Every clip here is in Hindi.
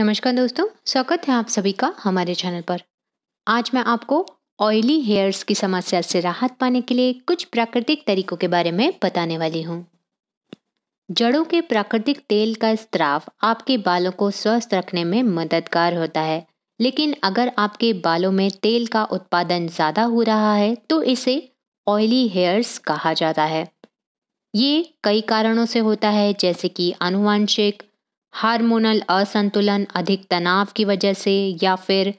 नमस्कार दोस्तों स्वागत है आप सभी का हमारे चैनल पर आज मैं आपको ऑयली हेयर्स की समस्या से राहत पाने के लिए कुछ प्राकृतिक तरीकों के बारे में बताने वाली हूँ जड़ों के प्राकृतिक तेल का स्त्राव आपके बालों को स्वस्थ रखने में मददगार होता है लेकिन अगर आपके बालों में तेल का उत्पादन ज़्यादा हो रहा है तो इसे ऑयली हेयर्स कहा जाता है ये कई कारणों से होता है जैसे कि आनुवांशिक हार्मोनल असंतुलन अधिक तनाव की वजह से या फिर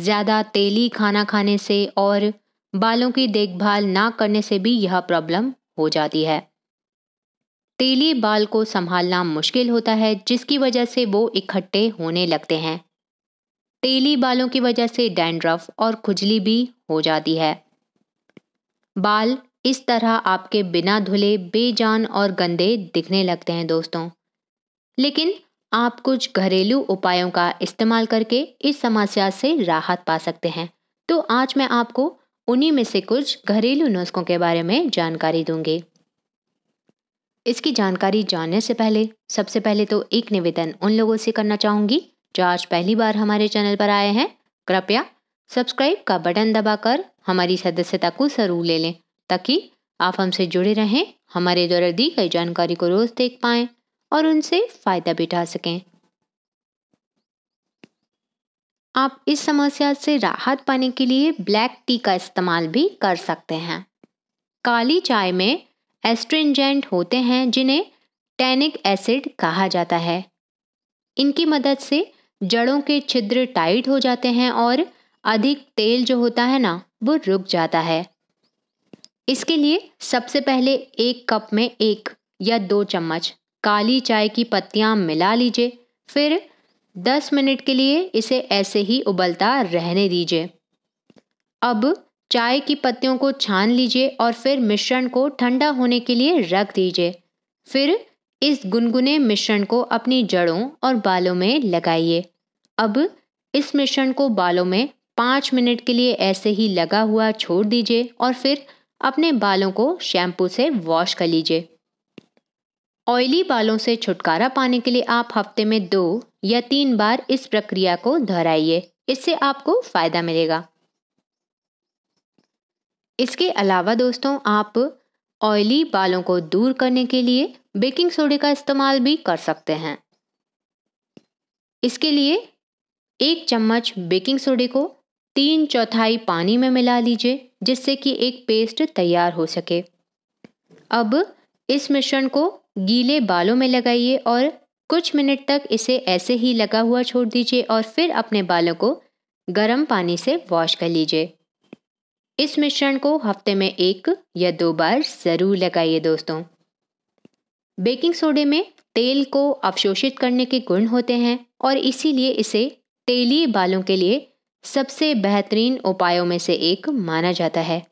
ज़्यादा तेली खाना खाने से और बालों की देखभाल ना करने से भी यह प्रॉब्लम हो जाती है तेली बाल को संभालना मुश्किल होता है जिसकी वजह से वो इकट्ठे होने लगते हैं तेली बालों की वजह से डैंड्रफ और खुजली भी हो जाती है बाल इस तरह आपके बिना धुले बेजान और गंदे दिखने लगते हैं दोस्तों लेकिन आप कुछ घरेलू उपायों का इस्तेमाल करके इस समस्या से राहत पा सकते हैं तो आज मैं आपको उन्हीं में से कुछ घरेलू नुस्खों के बारे में जानकारी दूंगी इसकी जानकारी जानने से पहले सबसे पहले तो एक निवेदन उन लोगों से करना चाहूँगी जो आज पहली बार हमारे चैनल पर आए हैं कृपया सब्सक्राइब का बटन दबाकर हमारी सदस्यता को जरूर ले लें ताकि आप हमसे जुड़े रहें हमारे द्वारा दी गई जानकारी को रोज़ देख पाएं और उनसे फ़ायदा उठा सकें आप इस समस्या से राहत पाने के लिए ब्लैक टी का इस्तेमाल भी कर सकते हैं काली चाय में एस्ट्रेंजेंट होते हैं जिन्हें टैनिक एसिड कहा जाता है इनकी मदद से जड़ों के छिद्र टाइट हो जाते हैं और अधिक तेल जो होता है ना वो रुक जाता है इसके लिए सबसे पहले एक कप में एक या दो चम्मच काली चाय की पत्तियाँ मिला लीजिए फिर 10 मिनट के लिए इसे ऐसे ही उबलता रहने दीजिए अब चाय की पत्तियों को छान लीजिए और फिर मिश्रण को ठंडा होने के लिए रख दीजिए फिर इस गुनगुने मिश्रण को अपनी जड़ों और बालों में लगाइए अब इस मिश्रण को बालों में पाँच मिनट के लिए ऐसे ही लगा हुआ छोड़ दीजिए और फिर अपने बालों को शैम्पू से वॉश कर लीजिए ऑयली बालों से छुटकारा पाने के लिए आप हफ्ते में दो या तीन बार इस प्रक्रिया को दोहराइए इससे आपको फ़ायदा मिलेगा इसके अलावा दोस्तों आप ऑयली बालों को दूर करने के लिए बेकिंग सोडे का इस्तेमाल भी कर सकते हैं इसके लिए एक चम्मच बेकिंग सोडे को तीन चौथाई पानी में मिला लीजिए जिससे कि एक पेस्ट तैयार हो सके अब इस मिश्रण को गीले बालों में लगाइए और कुछ मिनट तक इसे ऐसे ही लगा हुआ छोड़ दीजिए और फिर अपने बालों को गर्म पानी से वॉश कर लीजिए इस मिश्रण को हफ्ते में एक या दो बार ज़रूर लगाइए दोस्तों बेकिंग सोडे में तेल को अवशोषित करने के गुण होते हैं और इसीलिए इसे तेलीय बालों के लिए सबसे बेहतरीन उपायों में से एक माना जाता है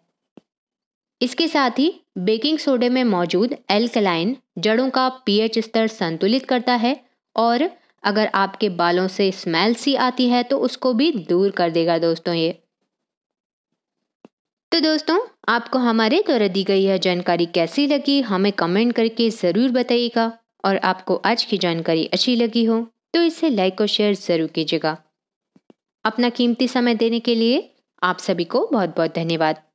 इसके साथ ही बेकिंग सोडे में मौजूद एल्कलाइन जड़ों का पीएच स्तर संतुलित करता है और अगर आपके बालों से स्मेल सी आती है तो उसको भी दूर कर देगा दोस्तों ये तो दोस्तों आपको हमारे द्वारा दी गई यह जानकारी कैसी लगी हमें कमेंट करके ज़रूर बताइएगा और आपको आज की जानकारी अच्छी लगी हो तो इसे लाइक और शेयर ज़रूर कीजिएगा अपना कीमती समय देने के लिए आप सभी को बहुत बहुत धन्यवाद